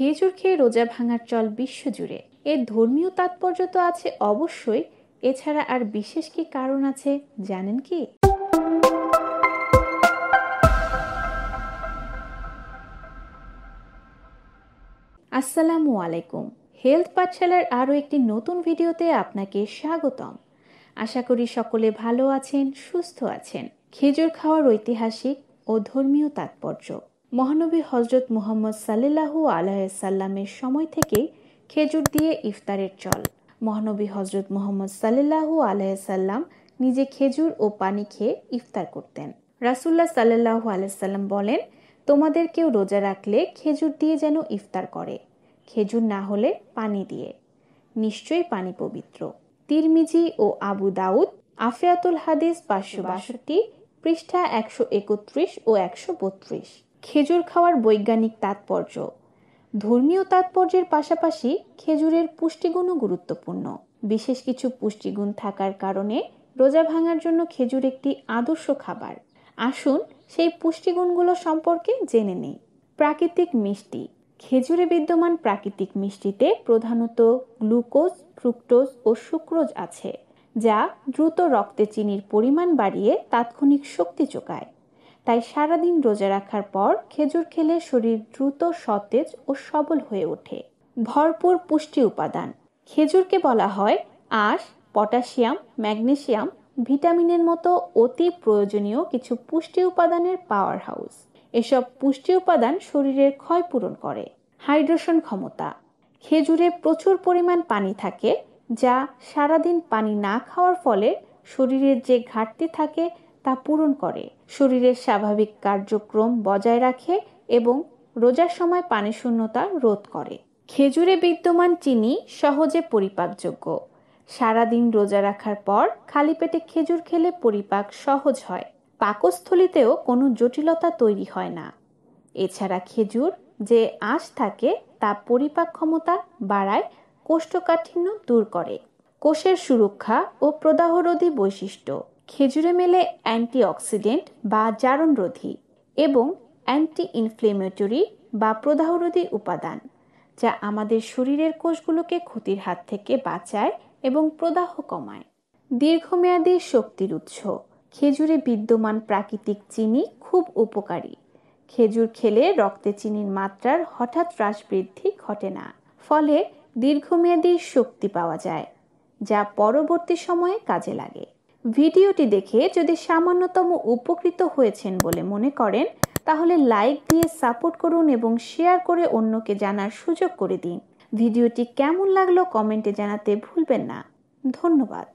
খেজুর খেয়ে রোজা ভাঙার চল বিশ্বজুড়ে এর ধর্মীয় তাৎপর্য তো আছে অবশ্যই এছাড়া আর বিশেষ কি কারণ আছে জানেন কি আসসালামু আলাইকুম হেলথ পাঠশালার আরও একটি নতুন ভিডিওতে আপনাকে স্বাগতম আশা করি সকলে ভালো আছেন সুস্থ আছেন খেজুর খাওয়ার ঐতিহাসিক ও ধর্মীয় তাৎপর্য মহানবী হজরত মুহাম্মদ সাল্লাহু সাল্লামের সময় থেকে খেজুর দিয়ে ইফতারের চল মহানবী হজরত মোহাম্মদ সাল্লাহু সাল্লাম নিজে খেজুর ও পানি খেয়ে ইফতার করতেন রাসুল্লাহ সাল্লাহু আলাইসাল্লাম বলেন তোমাদের কেউ রোজা রাখলে খেজুর দিয়ে যেন ইফতার করে খেজুর না হলে পানি দিয়ে নিশ্চয়ই পানি পবিত্র তিরমিজি ও আবু দাউদ আফিয়াতুল হাদিস পাঁচশো বাষট্টি পৃষ্ঠা একশো একত্রিশ ও একশো বত্রিশ খেজুর খাওয়ার বৈজ্ঞানিক তাৎপর্য ধর্মীয় তাৎপর্যের পাশাপাশি খেজুরের পুষ্টিগুণও গুরুত্বপূর্ণ বিশেষ কিছু পুষ্টিগুণ থাকার কারণে রোজা ভাঙার জন্য খেজুর একটি আদর্শ খাবার আসুন সেই পুষ্টিগুণগুলো সম্পর্কে জেনে নিই প্রাকৃতিক মিষ্টি খেজুরে বিদ্যমান প্রাকৃতিক মিষ্টিতে প্রধানত গ্লুকোজ ফ্রুক্টোজ ও সুক্রোজ আছে যা দ্রুত রক্তে চিনির পরিমাণ বাড়িয়ে তাৎক্ষণিক শক্তি চোকায় তাই সারাদিন রোজা রাখার পর খেজুর খেলে শরীর দ্রুত সতেজ ও সবল হয়ে ওঠে ভরপুর পুষ্টি উপাদান খেজুরকে বলা হয় আঁশ পটাশিয়াম ম্যাগনেশিয়াম ভিটামিনের মতো অতি প্রয়োজনীয় কিছু পুষ্টি উপাদানের পাওয়ার হাউস এসব পুষ্টি উপাদান শরীরের ক্ষয় পূরণ করে হাইড্রেশন ক্ষমতা খেজুরে প্রচুর পরিমাণ পানি থাকে যা সারাদিন পানি না খাওয়ার ফলে শরীরের যে ঘাটতি থাকে তা পূরণ করে শরীরের স্বাভাবিক কার্যক্রম বজায় রাখে এবং রোজার সময় পানি শূন্যতা রোধ করে খেজুরে বিদ্যমান চিনি সহজে পরিপাকযোগ্য সারাদিন রোজা রাখার পর খালি পেটে খেজুর খেলে পরিপাক সহজ হয় পাকস্থলিতেও কোনো জটিলতা তৈরি হয় না এছাড়া খেজুর যে আঁশ থাকে তা পরিপাক ক্ষমতা বাড়ায় কোষ্ঠকাঠিন্য দূর করে কোষের সুরক্ষা ও প্রদাহরোধী বৈশিষ্ট্য খেজুরে মেলে অ্যান্টিঅক্সিডেন্ট বা জারণরোধী এবং অ্যান্টি ইনফ্লেমেটরি বা প্রদাহরোধী উপাদান যা আমাদের শরীরের কোষগুলোকে ক্ষতির হাত থেকে বাঁচায় এবং প্রদাহ কমায় দীর্ঘমেয়াদী শক্তির উৎস খেজুরে বিদ্যমান প্রাকৃতিক চিনি খুব উপকারী খেজুর খেলে রক্তে চিনির মাত্রার হঠাৎ হ্রাস বৃদ্ধি ঘটে না ফলে দীর্ঘমেয়াদী শক্তি পাওয়া যায় যা পরবর্তী সময়ে কাজে লাগে ভিডিওটি দেখে যদি সামান্যতম উপকৃত হয়েছেন বলে মনে করেন তাহলে লাইক দিয়ে সাপোর্ট করুন এবং শেয়ার করে অন্যকে জানার সুযোগ করে দিন ভিডিওটি কেমন লাগলো কমেন্টে জানাতে ভুলবেন না ধন্যবাদ